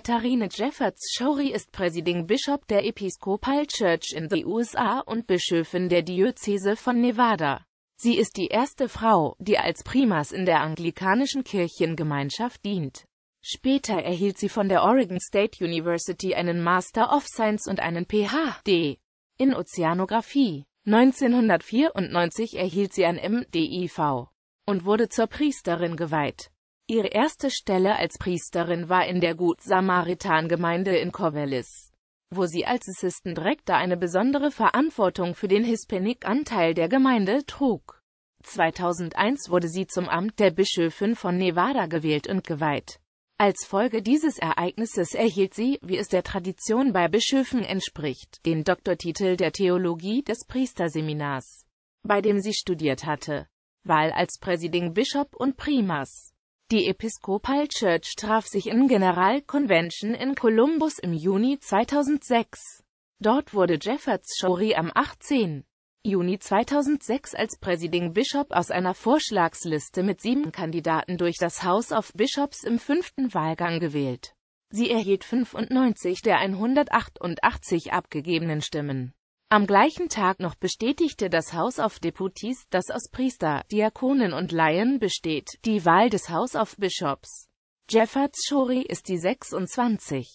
Katharine Jeffords Schori ist Presiding Bishop der Episcopal Church in the USA und Bischöfin der Diözese von Nevada. Sie ist die erste Frau, die als Primas in der anglikanischen Kirchengemeinschaft dient. Später erhielt sie von der Oregon State University einen Master of Science und einen PhD in Ozeanographie. 1994 erhielt sie ein MDIV und wurde zur Priesterin geweiht. Ihre erste Stelle als Priesterin war in der Gut Samaritan-Gemeinde in Corvallis, wo sie als Assistant Director eine besondere Verantwortung für den Hispanic-Anteil der Gemeinde trug. 2001 wurde sie zum Amt der Bischöfin von Nevada gewählt und geweiht. Als Folge dieses Ereignisses erhielt sie, wie es der Tradition bei Bischöfen entspricht, den Doktortitel der Theologie des Priesterseminars, bei dem sie studiert hatte. Wahl als Präsiding Bishop und Primas die Episcopal Church traf sich in General Convention in Columbus im Juni 2006. Dort wurde Jeffords Schori am 18. Juni 2006 als Presiding Bishop aus einer Vorschlagsliste mit sieben Kandidaten durch das House of Bishops im fünften Wahlgang gewählt. Sie erhielt 95 der 188 abgegebenen Stimmen. Am gleichen Tag noch bestätigte das House of Deputies, das aus Priester, Diakonen und Laien besteht, die Wahl des House of Bishops. Jeffords Shuri ist die 26.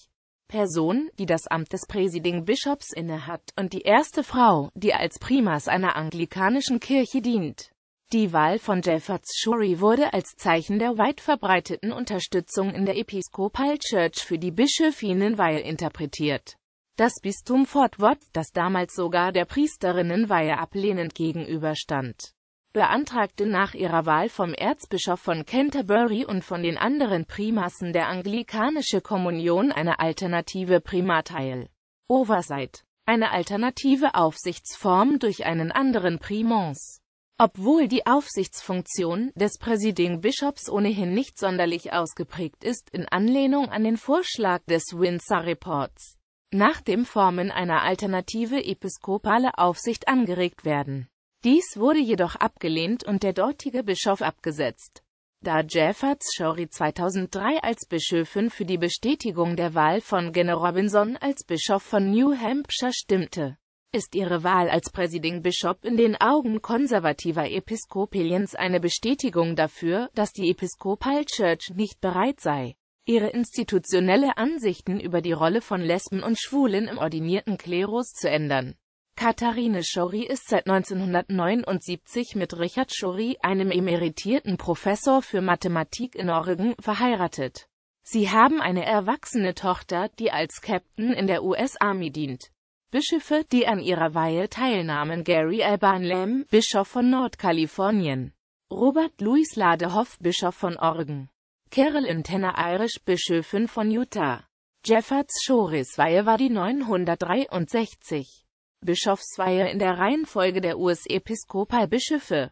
Person, die das Amt des Presiding Bishops innehat, und die erste Frau, die als Primas einer anglikanischen Kirche dient. Die Wahl von Jeffords Shuri wurde als Zeichen der weit verbreiteten Unterstützung in der Episcopal Church für die Bischöfinnen interpretiert. Das Bistum Fort Worth, das damals sogar der Priesterinnenweihe ablehnend gegenüberstand, beantragte nach ihrer Wahl vom Erzbischof von Canterbury und von den anderen Primassen der anglikanische Kommunion eine alternative Primateil. Oversight, eine alternative Aufsichtsform durch einen anderen Primons. Obwohl die Aufsichtsfunktion des Presiding Bishops ohnehin nicht sonderlich ausgeprägt ist, in Anlehnung an den Vorschlag des Windsor Reports nach dem Formen einer alternative episkopale Aufsicht angeregt werden. Dies wurde jedoch abgelehnt und der dortige Bischof abgesetzt. Da Jeffords Schori 2003 als Bischöfin für die Bestätigung der Wahl von Gene Robinson als Bischof von New Hampshire stimmte, ist ihre Wahl als Presiding Bishop in den Augen konservativer Episkopaliens eine Bestätigung dafür, dass die Episcopal Church nicht bereit sei, ihre institutionelle Ansichten über die Rolle von Lesben und Schwulen im ordinierten Klerus zu ändern. Katharine Schori ist seit 1979 mit Richard Schori, einem emeritierten Professor für Mathematik in Oregon, verheiratet. Sie haben eine erwachsene Tochter, die als Captain in der US Army dient. Bischöfe, die an ihrer Weihe teilnahmen Gary Alban Lamb, Bischof von Nordkalifornien, Robert Louis Ladehoff, Bischof von Oregon, Carol in Tanner Irish Bischöfin von Utah. Jeffords Schoris-Weihe war die 963. Bischofsweihe in der Reihenfolge der US-Episkopalbischöfe.